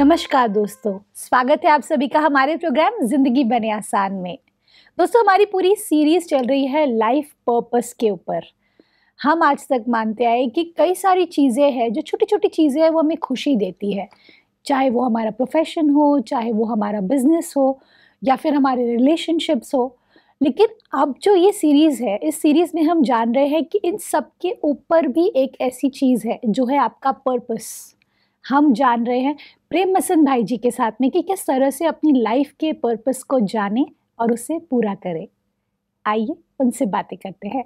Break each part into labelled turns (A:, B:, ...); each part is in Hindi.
A: नमस्कार दोस्तों स्वागत है आप सभी का हमारे प्रोग्राम जिंदगी बने आसान में दोस्तों हमारी पूरी सीरीज चल रही है लाइफ पर्पस के ऊपर हम आज तक मानते आए कि कई सारी चीज़ें हैं जो छोटी छोटी चीज़ें हैं वो हमें खुशी देती है चाहे वो हमारा प्रोफेशन हो चाहे वो हमारा बिजनेस हो या फिर हमारे रिलेशनशिप्स हो लेकिन अब जो ये सीरीज़ है इस सीरीज़ में हम जान रहे हैं कि इन सब के ऊपर भी एक ऐसी चीज़ है जो है आपका पर्पस हम जान रहे हैं प्रेम मसंद भाई जी के साथ में कि किस तरह से अपनी लाइफ के पर्पस को जाने और उसे पूरा करें आइए उनसे बातें करते हैं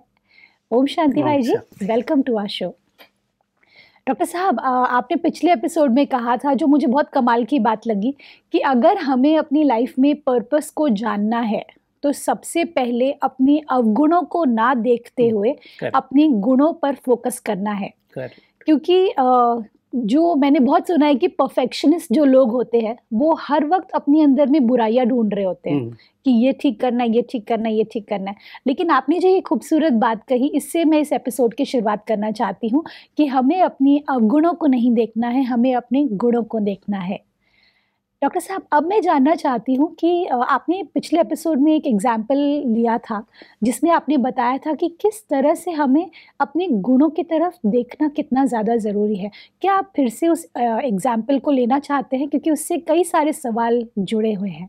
A: ओम शांति भाई जी welcome to our show doctor साहब आपने पिछले एपिसोड में कहा था जो मुझे बहुत कमाल की बात लगी कि अगर हमें अपनी लाइफ में पर्पस को जानना है तो सबसे पहले अपने अवगुणों को ना देखते हम्म, हुए अपने गुणों पर फोकस करना है क्योंकि जो मैंने बहुत सुना है कि परफेक्शनिस्ट जो लोग होते हैं वो हर वक्त अपने अंदर में बुराइयाँ ढूंढ रहे होते हैं हम्म। कि ये ठीक करना है ये ठीक करना है ये ठीक करना है लेकिन आपने जो ये खूबसूरत बात कही इससे मैं इस एपिसोड की शुरुआत करना चाहती हूँ कि हमें अपने अवगुणों को नहीं देखना है हमें अपने गुणों को देखना है डॉक्टर साहब अब मैं जानना चाहती हूँ कि आपने पिछले एपिसोड में एक एग्जाम्पल लिया था जिसमें आपने बताया था कि किस तरह से हमें अपने गुणों की तरफ देखना कितना ज़्यादा ज़रूरी है क्या आप फिर से उस एग्ज़ाम्पल को लेना चाहते हैं क्योंकि उससे कई सारे सवाल जुड़े हुए हैं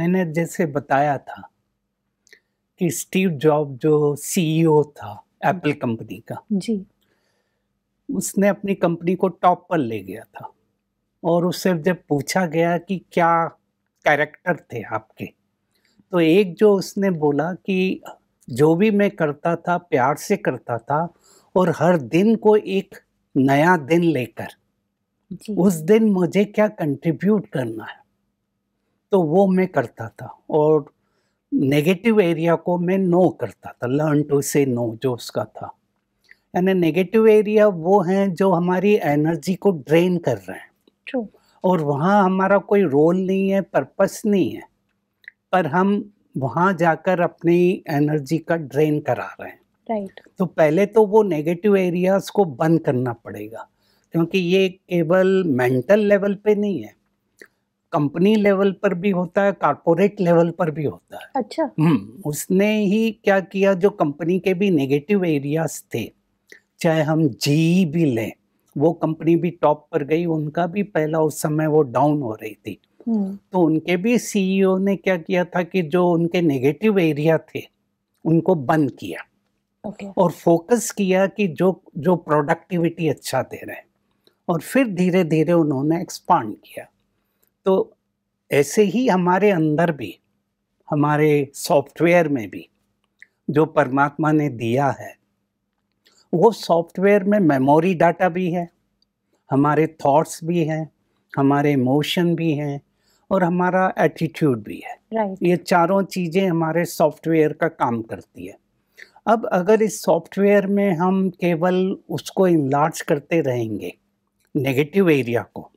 B: मैंने जैसे बताया था कि स्टीव जॉब जो सीईओ e था एप्पल कंपनी का जी उसने अपनी कंपनी को टॉप पर ले गया था और उससे जब पूछा गया कि क्या कैरेक्टर थे आपके तो एक जो उसने बोला कि जो भी मैं करता था प्यार से करता था और हर दिन को एक नया दिन लेकर उस दिन मुझे क्या कंट्रीब्यूट करना है तो वो मैं करता था और नेगेटिव एरिया को मैं नो करता था लर्न टू से नो जो उसका था यानी नेगेटिव एरिया वो हैं जो हमारी एनर्जी को ड्रेन कर रहे हैं बच्चों और वहाँ हमारा कोई रोल नहीं है पर्पस नहीं है पर हम वहाँ जाकर अपनी एनर्जी का ड्रेन करा रहे हैं राइट right. तो पहले तो वो नेगेटिव एरियाज को बंद करना पड़ेगा क्योंकि ये केवल मेंटल लेवल पे नहीं है कंपनी लेवल पर भी होता है कॉरपोरेट लेवल पर भी होता है अच्छा हम्म, उसने ही क्या किया जो कंपनी के भी नेगेटिव एरियाज थे चाहे हम जी भी लें वो कंपनी भी टॉप पर गई उनका भी पहला उस समय वो डाउन हो रही थी हम्म। तो उनके भी सीईओ e ने क्या किया था कि जो उनके नेगेटिव एरिया थे उनको बंद किया okay. और फोकस किया कि जो जो प्रोडक्टिविटी अच्छा दे रहे हैं और फिर धीरे धीरे उन्होंने एक्सपांड किया तो ऐसे ही हमारे अंदर भी हमारे सॉफ्टवेयर में भी जो परमात्मा ने दिया है वो सॉफ्टवेयर में मेमोरी डाटा भी है हमारे थॉट्स भी हैं हमारे इमोशन भी हैं और हमारा एटीट्यूड भी है right. ये चारों चीज़ें हमारे सॉफ्टवेयर का काम करती है अब अगर इस सॉफ्टवेयर में हम केवल उसको इलाज करते रहेंगे नेगेटिव एरिया को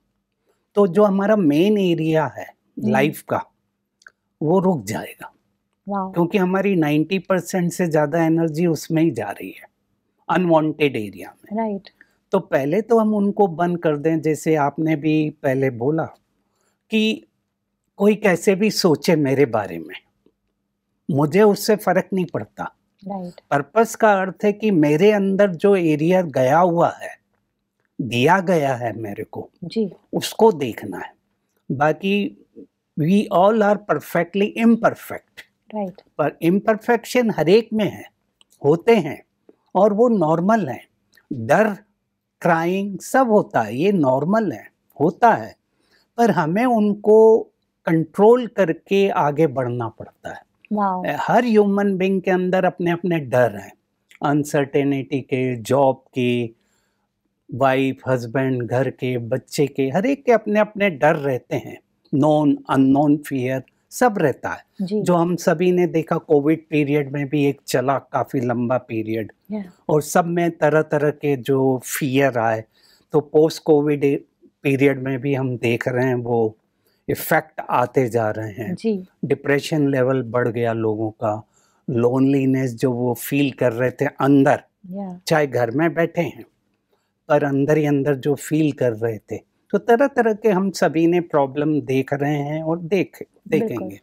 B: तो जो हमारा मेन एरिया है लाइफ हम्म। का वो रुक जाएगा क्योंकि हमारी 90 परसेंट से ज़्यादा एनर्जी उसमें ही जा रही है अनवांटेड एरिया में राइट right. तो पहले तो हम उनको बंद कर दें जैसे आपने भी पहले बोला कि कोई कैसे भी सोचे मेरे बारे में मुझे उससे फर्क नहीं पड़ता right. पर्पस का अर्थ है कि मेरे अंदर जो एरिया गया हुआ है दिया गया है मेरे को जी उसको देखना है बाकी we all are perfectly imperfect right पर इम्परफेक्शन हर एक में है होते हैं और वो नॉर्मल है डर क्राइंग सब होता है ये नॉर्मल है होता है पर हमें उनको कंट्रोल करके आगे बढ़ना पड़ता है हर ह्यूमन बींग के अंदर अपने अपने डर हैं अनसर्टेनिटी के जॉब के वाइफ हस्बैंड घर के बच्चे के हर एक के अपने अपने डर रहते हैं नॉन अननोन फियर सब रहता है जो हम सभी ने देखा कोविड पीरियड में भी एक चला काफ़ी लंबा पीरियड और सब में तरह तरह के जो फियर आए तो पोस्ट कोविड पीरियड में भी हम देख रहे हैं वो इफ़ेक्ट आते जा रहे हैं डिप्रेशन लेवल बढ़ गया लोगों का लोनलीनेस जो वो फील कर रहे थे अंदर चाहे घर में बैठे हैं पर अंदर ही अंदर जो फील कर रहे थे तो तरह तरह के हम सभी ने प्रॉब्लम देख रहे हैं और देख देखेंगे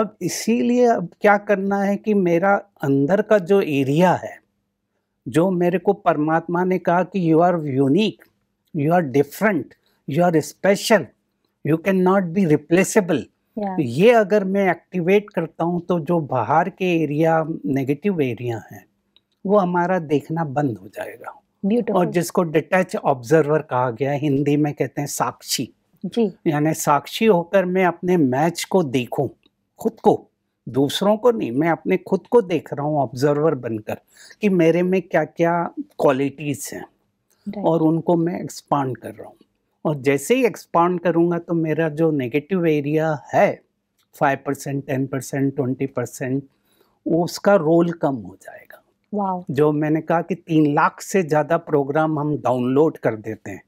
B: अब इसीलिए अब क्या करना है कि मेरा अंदर का जो एरिया है जो मेरे को परमात्मा ने कहा कि you are unique you are different you are special you can not be replaceable ये अगर मैं एक्टिवेट करता हूँ तो जो बाहर के एरिया नेगेटिव एरिया हैं वो हमारा देखना बंद हो जाएगा Beautiful. और जिसको डिटैच ऑब्जर्वर कहा गया हिंदी में कहते हैं साक्षी जी यानी साक्षी होकर मैं अपने मैच को देखूं खुद को दूसरों को नहीं मैं अपने खुद को देख रहा हूँ ऑब्जर्वर बनकर कि मेरे में क्या क्या क्वालिटीज़ हैं और उनको मैं एक्सपांड कर रहा हूँ और जैसे ही एक्सपांड करूँगा तो मेरा जो नेगेटिव एरिया है five percent ten percent twenty percent उसका रोल कम हो जाएगा जो मैंने कहा कि तीन लाख से ज़्यादा प्रोग्राम हम डाउनलोड कर देते हैं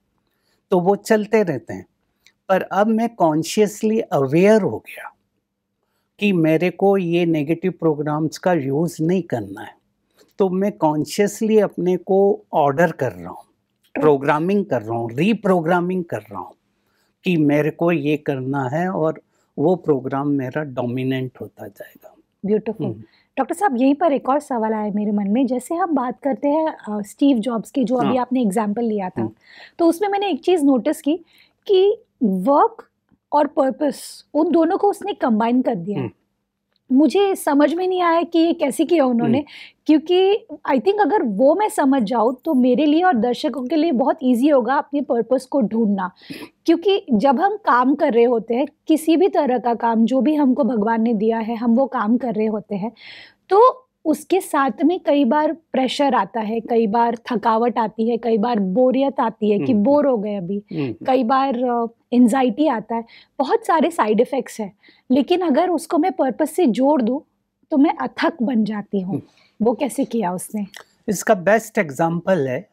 B: तो वो चलते रहते हैं पर अब मैं कॉन्शियसली अवेयर हो गया कि मेरे को ये नेगेटिव प्रोग्राम्स का यूज़ नहीं करना है तो मैं कॉन्शियसली अपने को ऑर्डर कर रहा हूँ प्रोग्रामिंग कर रहा हूँ रीप्रोग्रामिंग कर रहा हूँ कि मेरे को ये करना है और वो प्रोग्राम मेरा डोमिनेंट होता जाएगा
A: ब्यूटीफुल डॉक्टर साहब यहीं पर एक और सवाल आया मेरे मन में जैसे हम बात करते हैं स्टीव जॉब्स की जो अभी हाँ। आपने एग्जाम्पल लिया था हम्म। तो उसमें मैंने एक चीज़ नोटिस की कि वर्क और पर्पस उन दोनों को उसने कंबाइन कर दिया हम्म। मुझे समझ में नहीं आया कि ये कैसे किया उन्होंने हम्म। क्योंकि आई थिंक अगर वो मैं समझ जाऊँ तो मेरे लिए और दर्शकों के लिए बहुत इजी होगा अपने पर्पस को ढूंढना क्योंकि जब हम काम कर रहे होते हैं किसी भी तरह का काम जो भी हमको भगवान ने दिया है हम वो काम कर रहे होते हैं तो उसके साथ में कई बार प्रेशर आता है कई बार थकावट आती है कई बार बोरियत आती है कि बोर हम्म। हो गए अभी हम्म। कई बार एनजाइटी आता है बहुत सारे साइड इफ़ेक्ट्स हैं लेकिन अगर उसको मैं पर्पज से जोड़ दूँ तो मैं अथक बन जाती हूँ वो कैसे किया उसने
B: इसका बेस्ट एग्जाम्पल है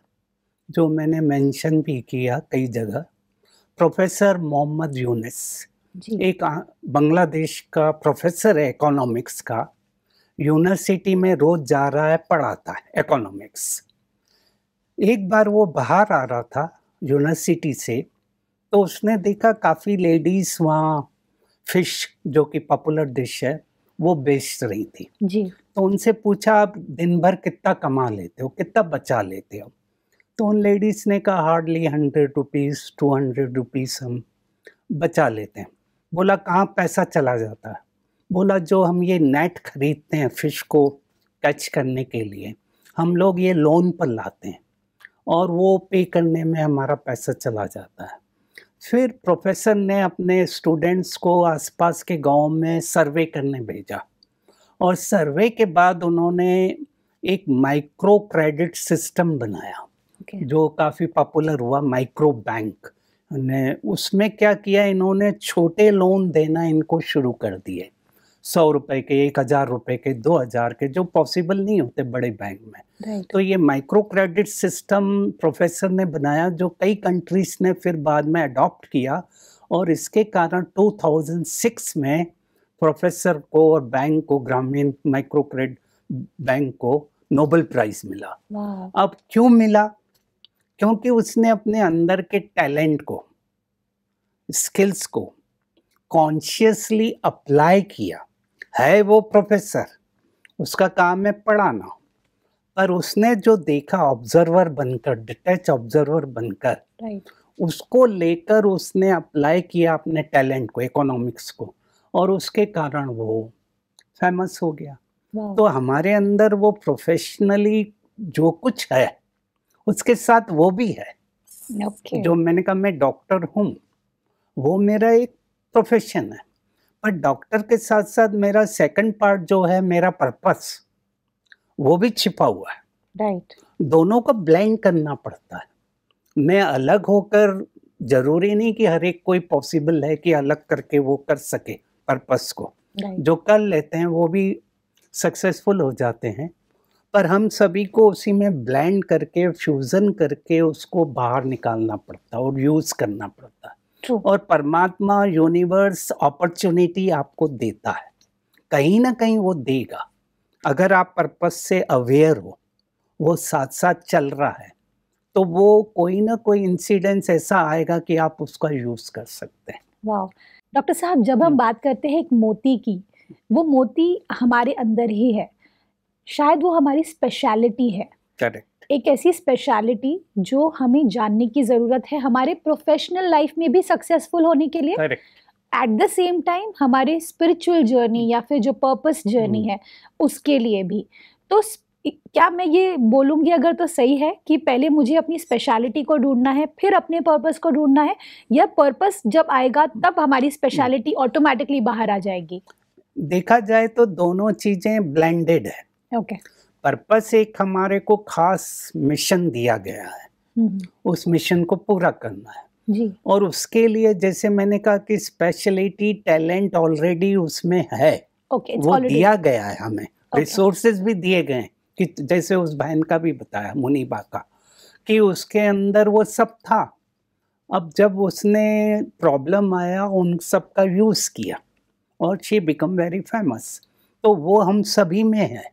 B: जो मैंने मेंशन भी किया कई जगह प्रोफेसर मोहम्मद यूनिस एक बांग्लादेश का प्रोफेसर है इकोनॉमिक्स का यूनिवर्सिटी में रोज जा रहा है पढ़ाता है इकोनॉमिक्स एक बार वो बाहर आ रहा था यूनिवर्सिटी से तो उसने देखा काफ़ी लेडीज़ वहाँ फिश जो कि पॉपुलर डिश है वो बेच रही थी जी तो उनसे पूछा आप दिन भर कितना कमा लेते हो कितना बचा लेते हो तो उन लेडीज़ ने कहा hardly hundred rupees two hundred rupees हम बचा लेते हैं बोला कहाँ पैसा चला जाता है बोला जो हम ये नेट खरीदते हैं फ़िश को कैच करने के लिए हम लोग ये लोन पर लाते हैं और वो पे करने में हमारा पैसा चला जाता है फिर प्रोफेसर ने अपने स्टूडेंट्स को आसपास के गांव में सर्वे करने भेजा और सर्वे के बाद उन्होंने एक माइक्रो क्रेडिट सिस्टम बनाया okay. जो काफ़ी पॉपुलर हुआ माइक्रो बैंक ने उसमें क्या किया इन्होंने छोटे लोन देना इनको शुरू कर दिए सौ रुपए के एक हजार रुपए के दो हजार के जो पॉसिबल नहीं होते बड़े बैंक में right. तो ये माइक्रो क्रेडिट सिस्टम प्रोफेसर ने बनाया जो कई कंट्रीज ने फिर बाद में अडॉप्ट किया और इसके कारण 2006 में प्रोफेसर को और बैंक को ग्रामीण माइक्रो क्रेडिट बैंक को नोबल प्राइज मिला wow. अब क्यों मिला क्योंकि उसने अपने अंदर के टैलेंट को स्किल्स को कॉन्शियसली अप्लाई किया है वो प्रोफेसर उसका काम है पढ़ाना पर उसने जो देखा ऑब्जर्वर बनकर डिटेच ऑब्जर्वर बनकर right. उसको लेकर उसने अप्लाई किया अपने टैलेंट को इकोनॉमिक्स को और उसके कारण वो फेमस हो गया wow. तो हमारे अंदर वो प्रोफेशनली जो कुछ है उसके साथ वो भी है
A: okay. जो
B: मैंने कहा मैं डॉक्टर हूँ वो मेरा एक प्रोफेशन है पर डॉक्टर के साथ साथ मेरा सेकंड पार्ट जो है मेरा पर्पस वो भी छिपा हुआ है राइट दोनों को ब्लेंड करना पड़ता है मैं अलग होकर जरूरी नहीं कि हर एक कोई पॉसिबल है कि अलग करके वो कर सके पर्पस को right. जो कर लेते हैं वो भी सक्सेसफुल हो जाते हैं पर हम सभी को उसी में ब्लेंड करके फ्यूज़न करके उसको बाहर निकालना पड़ता है और यूज़ करना पड़ता है True. और परमात्मा यूनिवर्स अपॉर्चुनिटी आपको देता है कहीं ना कहीं वो देगा अगर आप पर्पस से अवेयर हो वो साथ साथ चल रहा है तो वो कोई ना कोई इंसिडेंस ऐसा आएगा कि आप उसका यूज़ कर सकते हैं
A: वाह डॉक्टर साहब जब हम हम्म। बात करते हैं एक मोती की वो मोती हमारे अंदर ही है शायद वो हमारी स्पेशलिटी है करेक्ट एक ऐसी स्पेशलिटी जो हमें जानने की ज़रूरत है हमारे प्रोफेशनल लाइफ में भी सक्सेसफुल होने के लिए एट द सेम टाइम हमारे स्पिरिचुअल जर्नी या फिर जो पर्पस हम्म। जर्नी है उसके लिए भी तो क्या मैं ये बोलूंगी अगर तो सही है कि पहले मुझे अपनी स्पेशलिटी को ढूंढना है फिर अपने पर्पस को ढूंढना है या पर्पस जब आएगा तब हमारी स्पेशलिटी हम्म। ऑटोमेटिकली बाहर आ जाएगी
B: देखा जाए तो दोनों चीज़ें ब्लेंडेड है ओके okay. पर्पस एक हमारे को खास मिशन दिया गया है हम्म। उस मिशन को पूरा करना है जी और उसके लिए जैसे मैंने कहा कि स्पेशलिटी टैलेंट ऑलरेडी उसमें है okay, वो already... दिया गया है हमें रिसोर्सेज okay. भी दिए गए कि जैसे उस बहन का भी बताया मुनीबा का कि उसके अंदर वो सब था अब जब उसने प्रॉब्लम आया उन सब का यूज़ किया और शी बिकम वेरी फेमस तो वो हम सभी में है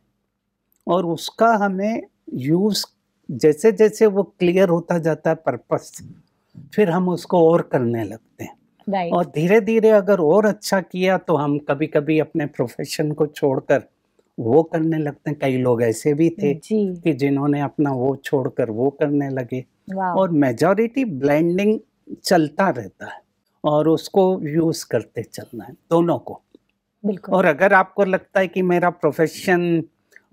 B: और उसका हमें यूज़ जैसे जैसे वो क्लियर होता जाता है पर्पस फिर हम उसको और करने लगते हैं right. और धीरे धीरे अगर और अच्छा किया तो हम कभी कभी अपने प्रोफेशन को छोड़कर वो करने लगते हैं कई लोग ऐसे भी थे कि जिन्होंने अपना वो छोड़कर वो करने लगे और मेजोरिटी ब्लेंडिंग चलता रहता है और उसको यूज करते चलना है दोनों को बिल्कुल और अगर आपको लगता है कि मेरा प्रोफेशन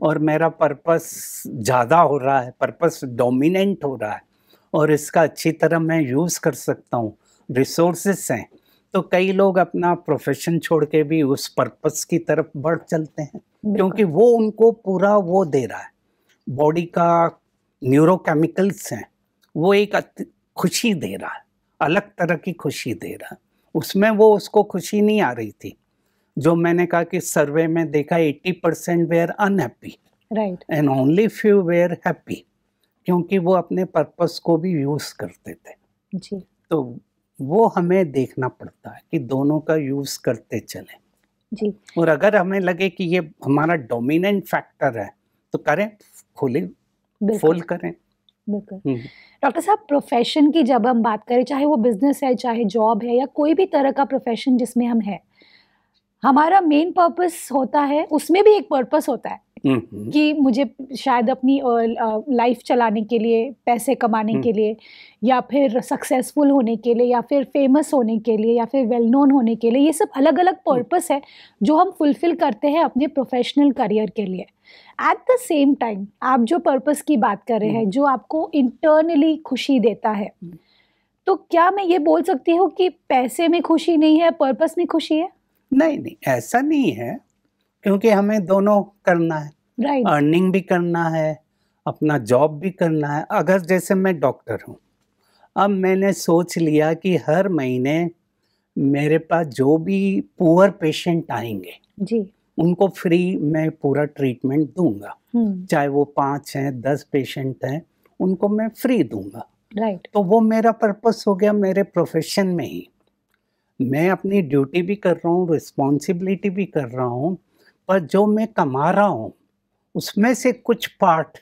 B: और मेरा पर्पस ज़्यादा हो रहा है पर्पस डोमिनेंट हो रहा है और इसका अच्छी तरह मैं यूज़ कर सकता हूँ रिसोर्सेस हैं तो कई लोग अपना प्रोफेशन छोड़ के भी उस पर्पस की तरफ बढ़ चलते हैं क्योंकि वो उनको पूरा वो दे रहा है बॉडी का न्यूरोकेमिकल्स हैं वो एक खुशी दे रहा है अलग तरह की खुशी दे रहा है उसमें वो उसको खुशी नहीं आ रही थी जो मैंने कहा कि सर्वे में देखा 80 परसेंट वे are unhappy right and only few वे आर हैप्पी क्योंकि वो अपने पर्पस को भी यूज़ करते थे जी तो वो हमें देखना पड़ता है कि दोनों का यूज़ करते चले जी और अगर हमें लगे कि ये हमारा डोमिनेंट फैक्टर है तो करें खुले फुल करें बिल्कुल हम्म।
A: डॉक्टर साहब प्रोफेशन की जब हम बात करें चाहे वो बिजनेस है चाहे जॉब है या कोई भी तरह का प्रोफेशन जिसमें हम हैं हमारा मेन पर्पस होता है उसमें भी एक पर्पस होता है हम्म, हम्म। कि मुझे शायद अपनी लाइफ चलाने के लिए पैसे कमाने हम्म। के लिए या फिर सक्सेसफुल होने के लिए या फिर फेमस होने के लिए या फिर वेल नोन होने के लिए ये सब अलग अलग पर्पस है जो हम फुलफिल करते हैं अपने प्रोफेशनल करियर के लिए एट द सेम टाइम आप जो पर्पस की बात कर रहे हैं जो आपको इंटरनली खुशी देता है तो क्या मैं ये बोल सकती हूँ कि पैसे में खुशी नहीं है पर्पस में खुशी है
B: नहीं नहीं ऐसा नहीं है क्योंकि हमें दोनों करना है राइट अर्निंग भी करना है अपना जॉब भी करना है अगर जैसे मैं डॉक्टर हूँ अब मैंने सोच लिया कि हर महीने मेरे पास जो भी पुअर पेशेंट आएंगे जी उनको फ्री मैं पूरा ट्रीटमेंट दूंगा हम्म। चाहे वो पाँच हैं दस पेशेंट हैं उनको मैं फ्री दूंगा राइट right. तो वो मेरा पर्पस हो गया मेरे प्रोफेशन में ही मैं अपनी ड्यूटी भी कर रहा हूँ रिस्पॉन्सिबिलिटी भी कर रहा हूँ पर जो मैं कमा रहा हूँ उसमें से कुछ पार्ट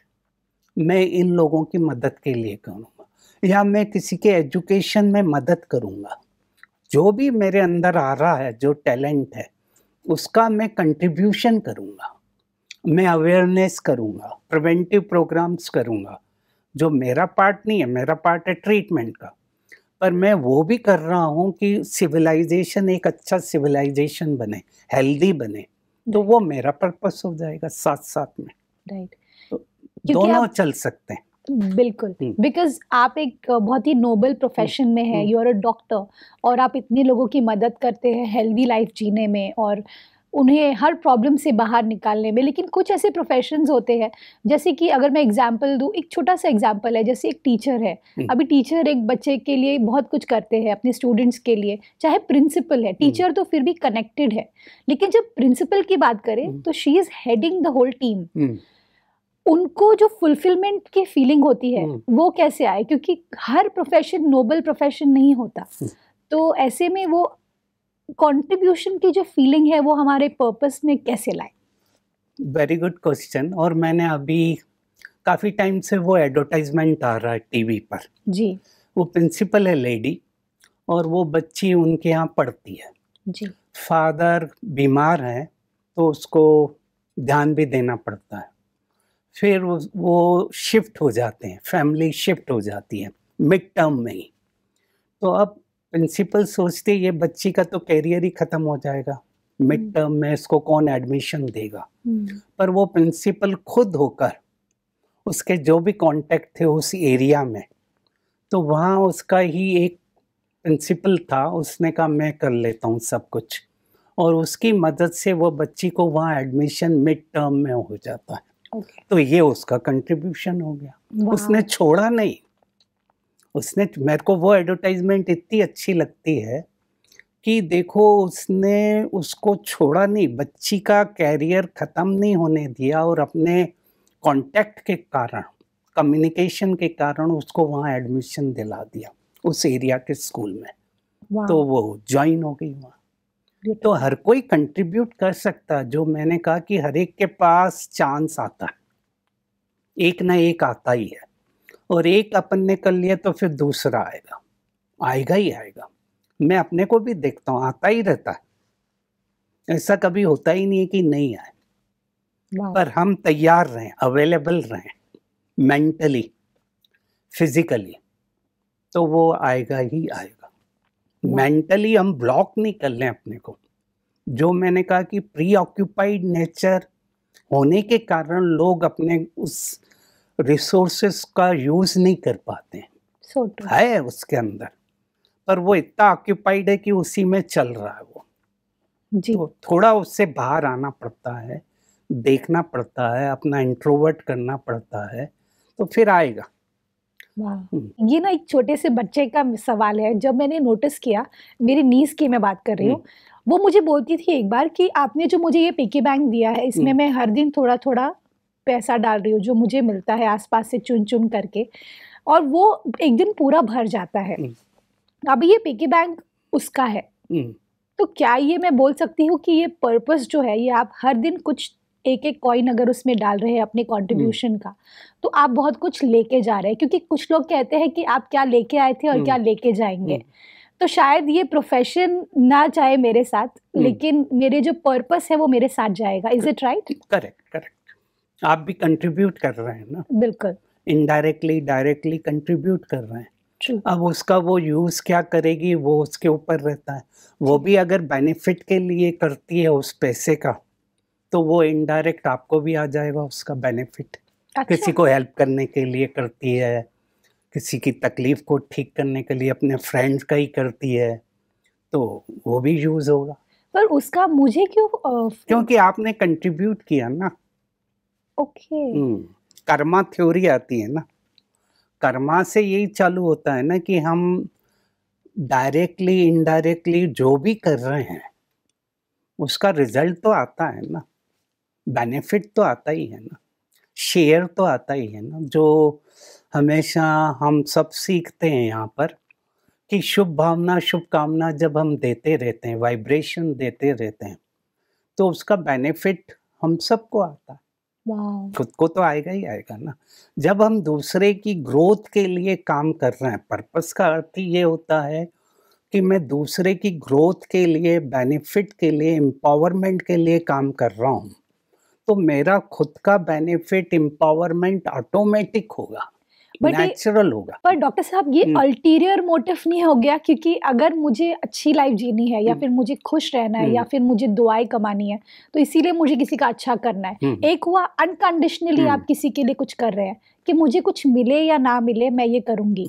B: मैं इन लोगों की मदद के लिए करूँगा या मैं किसी के एजुकेशन में मदद करूँगा जो भी मेरे अंदर आ रहा है जो टैलेंट है उसका मैं कंट्रीब्यूशन करूँगा मैं अवेयरनेस करूँगा प्रिवेंटिव प्रोग्राम्स करूँगा जो मेरा पार्ट नहीं है मेरा पार्ट है ट्रीटमेंट का पर मैं वो भी कर रहा हूँ कि सिविलाइजेशन एक अच्छा सिविलाइजेशन बने हेल्दी बने तो वो मेरा पर्पस हो जाएगा साथ साथ में
A: राइट तो दोनों
B: चल सकते हैं
A: बिल्कुल बिकॉज हम्म। आप एक बहुत ही नोबल प्रोफेशन में है यू आर अ डॉक्टर और आप इतने लोगों की मदद करते हैं हेल्दी लाइफ जीने में और उन्हें हर प्रॉब्लम से बाहर निकालने में लेकिन कुछ ऐसे प्रोफेशंस होते हैं जैसे कि अगर मैं एग्जाम्पल दूँ एक छोटा सा एग्जाम्पल है जैसे एक टीचर है हम्म। अभी टीचर एक बच्चे के लिए बहुत कुछ करते हैं अपने स्टूडेंट्स के लिए चाहे प्रिंसिपल है टीचर हम्म। तो फिर भी कनेक्टेड है लेकिन जब प्रिंसिपल की बात करें हम्म। तो she is heading the whole team उनको जो फुलफिलमेंट की फीलिंग होती है वो कैसे आए क्योंकि हर प्रोफेशन नोबल प्रोफेशन नहीं होता तो ऐसे में वो कंट्रीब्यूशन की जो फीलिंग है वो हमारे पर्पस में कैसे लाए
B: वेरी गुड क्वेश्चन और मैंने अभी काफ़ी टाइम से वो एडवर्टाइजमेंट आ रहा है टीवी पर जी वो प्रिंसिपल है लेडी और वो बच्ची उनके यहाँ पढ़ती है जी फादर बीमार है तो उसको ध्यान भी देना पड़ता है फिर वो शिफ्ट हो जाते हैं फैमिली शिफ्ट हो जाती है मिड टर्म में ही तो अब प्रिंसिपल सोचते ये बच्ची का तो कैरियर ही ख़त्म हो जाएगा मिड टर्म में इसको कौन एडमिशन देगा हम्म। पर वो प्रिंसिपल खुद होकर उसके जो भी कांटेक्ट थे उस एरिया में तो वहाँ उसका ही एक प्रिंसिपल था उसने कहा मैं कर लेता हूँ सब कुछ और उसकी मदद से वो बच्ची को वहाँ एडमिशन मिड टर्म में हो जाता है okay. तो ये उसका कंट्रीब्यूशन हो गया उसने छोड़ा नहीं उसने मेरे को वो एडवर्टाइजमेंट इतनी अच्छी लगती है कि देखो उसने उसको छोड़ा नहीं बच्ची का कैरियर ख़त्म नहीं होने दिया और अपने कांटेक्ट के कारण कम्युनिकेशन के कारण उसको वहाँ एडमिशन दिला दिया उस एरिया के स्कूल
A: में तो
B: वो ज्वाइन हो गई वहाँ तो, तो हर कोई कंट्रीब्यूट कर सकता जो मैंने कहा कि हर एक के पास चांस आता है एक ना एक आता ही है और एक अपन ने कर लिया तो फिर दूसरा आएगा आएगा ही आएगा मैं अपने को भी देखता हूँ आता ही रहता है ऐसा कभी होता ही नहीं है कि नहीं आए पर हम तैयार रहें अवेलेबल रहें मेंटली फिजिकली तो वो आएगा ही आएगा मेंटली हम ब्लॉक नहीं कर लें अपने को जो मैंने कहा कि प्री ऑक्यूपाइड नेचर होने के कारण लोग अपने उस रिसोर्सेस का यूज़ नहीं कर पाते so है उसके अंदर पर वो इतना ऑक्यूपाइड है कि उसी में चल रहा है वो जी तो थोड़ा उससे बाहर आना पड़ता है देखना पड़ता है अपना इंट्रोवर्ट करना पड़ता है तो फिर आएगा हम्म।
A: ये ना एक छोटे से बच्चे का सवाल है जब मैंने नोटिस किया मेरी नीस की मैं बात कर रही हूँ हम्म। वो मुझे बोलती थी एक बार कि आपने जो मुझे ये पिकी बैंक दिया है इसमें हम्म। मैं हर दिन थोड़ा थोड़ा पैसा डाल रही हूँ जो मुझे मिलता है आसपास से चुन चुन करके और वो एक दिन पूरा भर जाता है हम्म। अब ये पिकी बैंक उसका है हम्म। तो क्या ये मैं बोल सकती हूँ कि ये पर्पस जो है ये आप हर दिन कुछ एक एक कॉइन अगर उसमें डाल रहे हैं अपने कॉन्ट्रीब्यूशन हम्म। का तो आप बहुत कुछ लेके जा रहे हैं क्योंकि कुछ लोग कहते हैं कि आप क्या लेके आए थे और क्या लेके जाएंगे तो शायद ये प्रोफेशन ना जाए मेरे साथ लेकिन मेरे जो पर्पस है वो मेरे साथ जाएगा is it
B: right correct correct आप भी कंट्रीब्यूट कर रहे हैं ना बिल्कुल इनडायरेक्टली डायरेक्टली कंट्रीब्यूट कर रहे हैं अब उसका वो यूज़ क्या करेगी वो उसके ऊपर रहता है वो भी अगर बेनिफिट के लिए करती है उस पैसे का तो वो इनडायरेक्ट आपको भी आ जाएगा उसका बेनिफिट अच्छा। किसी को हेल्प करने के लिए करती है किसी की तकलीफ़ को ठीक करने के लिए अपने फ्रेंड का ही करती है तो वो भी यूज़ होगा
A: पर उसका मुझे क्यों क्योंकि
B: आपने कंट्रीब्यूट किया ना
A: ओके हम्म,
B: कर्मा थ्योरी आती है ना कर्मा से यही चालू होता है ना कि हम डायरेक्टली इनडायरेक्टली जो भी कर रहे हैं उसका रिजल्ट तो आता है ना बेनिफिट तो आता ही है ना शेयर तो आता ही है ना जो हमेशा हम सब सीखते हैं यहाँ पर कि शुभ भावना शुभकामना जब हम देते रहते हैं वाइब्रेशन देते रहते हैं तो उसका बेनिफिट हम सबको आता है
A: खुद
B: को तो आएगा ही आएगा ना जब हम दूसरे की ग्रोथ के लिए काम कर रहे हैं पर्पस का अर्थ ये होता है कि मैं दूसरे की ग्रोथ के लिए बेनिफिट के लिए एम्पावरमेंट के लिए काम कर रहा हूँ तो मेरा खुद का बेनिफिट एम्पावरमेंट ऑटोमेटिक होगा नेचुरल होगा
A: पर डॉक्टर साहब ये अल्टीरियर हम्म। मोटिव नहीं हो गया क्योंकि अगर मुझे अच्छी लाइफ जीनी है या हम्म। फिर मुझे खुश रहना है या हम्म। फिर मुझे दुआएं कमानी है तो इसीलिए मुझे किसी का अच्छा करना है एक हुआ अनकंडीशनली आप किसी के लिए कुछ कर रहे हैं कि मुझे कुछ मिले या ना मिले मैं ये करूंगी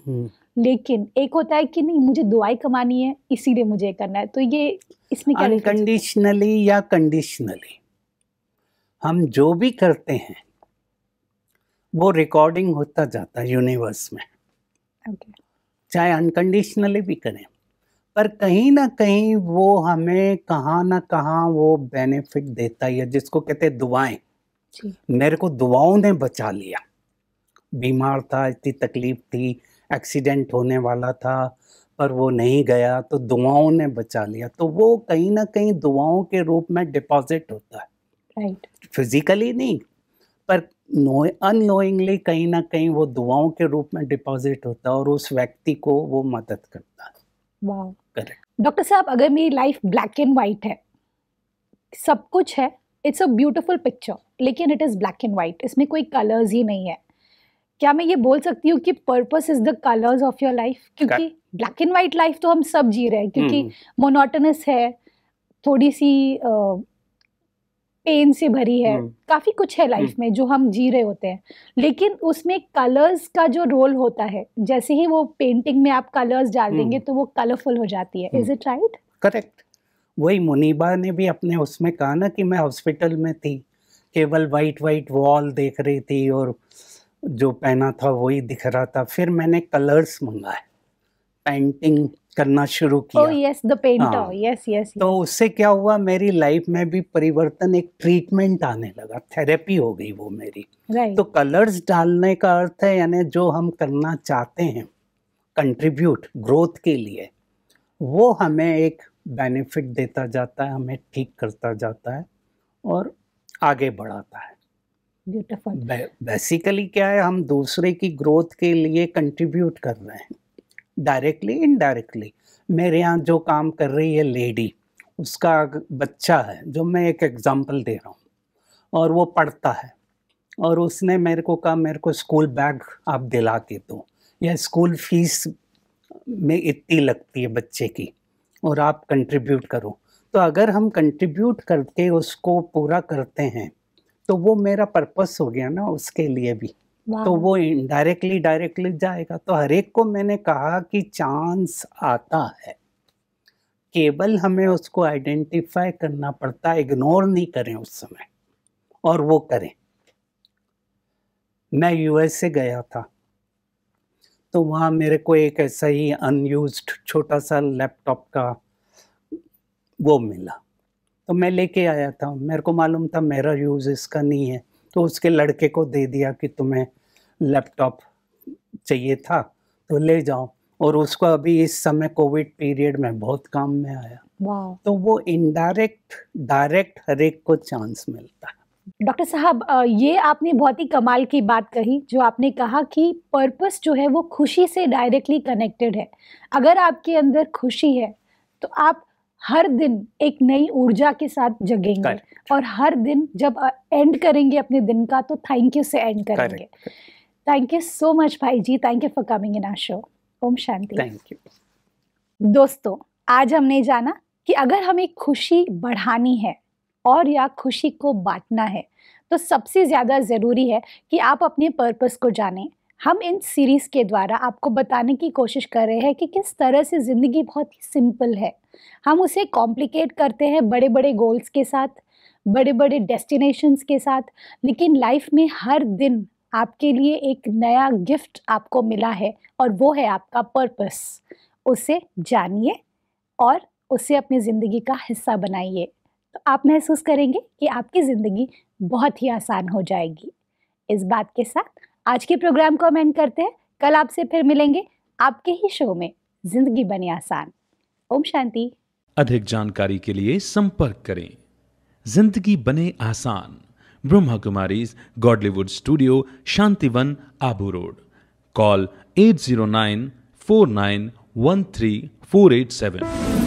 A: लेकिन एक होता है कि नहीं मुझे दुआई कमानी है इसीलिए मुझे करना है तो ये इसमें क्या
B: अनकंडीशनली या कंडीशनली हम जो भी करते हैं वो रिकॉर्डिंग होता जाता है यूनिवर्स में चाहे अनकंडीशनली भी करें पर कहीं ना कहीं वो हमें कहाँ ना कहाँ वो बेनिफिट देता है जिसको कहते हैं दुआएं मेरे को दुआओं ने बचा लिया बीमार था इतनी तकलीफ थी एक्सीडेंट होने वाला था पर वो नहीं गया तो दुआओं ने बचा लिया तो वो कहीं ना कहीं दुआओं के रूप में डिपॉजिट होता है राइट फिजिकली नहीं पर नो अनोइंगली कहीं ना कहीं वो दुआओं के रूप में डिपॉजिट होता है और उस व्यक्ति को वो मदद करता
A: है डॉक्टर साहब अगर मेरी लाइफ ब्लैक एंड वाइट है सब कुछ है इट्स अ ब्यूटिफुल पिक्चर लेकिन it is black and white इसमें कोई कलर्स ही नहीं है क्या मैं ये बोल सकती हूँ कि purpose is the colours of your life क्योंकि ब्लैक एंड वाइट लाइफ तो हम सब जी रहे हैं क्योंकि मोनोटनस हम्म। है थोड़ी सी uh, पेन से भरी है हम्म। काफी कुछ है लाइफ हम्म। में जो हम जी रहे होते हैं लेकिन उसमें कलर्स का जो रोल होता है जैसे ही वो पेंटिंग में आप कलर्स डाल हम्म। देंगे तो वो कलरफुल हो जाती है इज इट
B: राइट करेक्ट वही मुनीबा ने भी अपने उसमें कहा ना कि मैं हॉस्पिटल में थी केवल वाइट वाइट वॉल देख रही थी और जो पहना था वही दिख रहा था फिर मैंने कलर्स मंगाए पेंटिंग करना शुरू किया oh,
A: yes, the painter. हाँ. yes, yes, तो yes.
B: तो उससे क्या हुआ मेरी लाइफ में भी परिवर्तन एक ट्रीटमेंट आने लगा थेरेपी हो गई वो मेरी right. तो कलर्स डालने का अर्थ है यानी जो हम करना चाहते हैं कंट्रीब्यूट ग्रोथ के लिए वो हमें एक बेनिफिट देता जाता है हमें ठीक करता जाता है और आगे बढ़ाता है ब्यूटिफुल बेसिकली क्या है हम दूसरे की ग्रोथ के लिए कंट्रीब्यूट कर रहे हैं डायरेक्टली इनडायरेक्टली मेरे यहाँ जो काम कर रही है लेडी उसका बच्चा है जो मैं एक एग्ज़ाम्पल दे रहा हूँ और वो पढ़ता है और उसने मेरे को कहा मेरे को स्कूल बैग आप दिला के दो या स्कूल फीस में इतनी लगती है बच्चे की और आप कंट्रीब्यूट करो तो अगर हम कंट्रीब्यूट करके उसको पूरा करते हैं तो वो मेरा पर्पस हो गया ना उसके लिए भी तो वो इनडायरेक्टली डायरेक्टली जाएगा तो हर एक को मैंने कहा कि चांस आता है केवल हमें उसको आइडेंटिफाई करना पड़ता है इग्नोर नहीं करें उस समय और वो करें मैं यूएस से गया था तो वहाँ मेरे को एक ऐसा ही अनयूज छोटा सा लैपटॉप का वो मिला तो मैं लेके आया था मेरे को मालूम था मेरा यूज़ इसका नहीं है तो उसके लड़के को दे दिया कि तुम्हें लैपटॉप चाहिए था तो ले जाओ और उसको अभी इस समय कोविड पीरियड में बहुत काम में आया तो वो इनडायरेक्ट डायरेक्ट हर एक को चांस मिलता
A: है डॉक्टर साहब ये आपने बहुत ही कमाल की बात कही जो आपने कहा कि पर्पस जो है वो खुशी से डायरेक्टली कनेक्टेड है अगर आपके अंदर खुशी है तो आप हर दिन एक नई ऊर्जा के साथ जगेंगे और हर दिन जब एंड करेंगे अपने दिन का तो थैंक यू से एंड करेंगे Correct. Thank you so much भाई जी thank you for coming in our show ओम शांति थैंक यू दोस्तों आज हमने जाना कि अगर हमें खुशी बढ़ानी है और या खुशी को बांटना है तो सबसे ज़्यादा ज़रूरी है कि आप अपने पर्पस को जानें हम इन सीरीज़ के द्वारा आपको बताने की कोशिश कर रहे हैं कि किस तरह से ज़िंदगी बहुत ही सिंपल है हम उसे कॉम्प्लिकेट करते हैं बड़े बड़े गोल्स के साथ बड़े बड़े डेस्टिनेशंस के साथ लेकिन लाइफ में हर दिन आपके लिए एक नया गिफ्ट आपको मिला है और वो है आपका पर्पस उसे जानिए और उसे अपनी ज़िंदगी का हिस्सा बनाइए तो आप महसूस करेंगे कि आपकी ज़िंदगी बहुत ही आसान हो जाएगी इस बात के साथ आज के प्रोग्राम को अमेंड करते हैं कल आपसे फिर मिलेंगे आपके ही शो में जिंदगी बने आसान ओम शांति
B: अधिक जानकारी के लिए संपर्क करें जिंदगी बने आसान Brahma Kumari Godlywood studio Shantivan Abu Road call at zero nine four nine one three four eight seven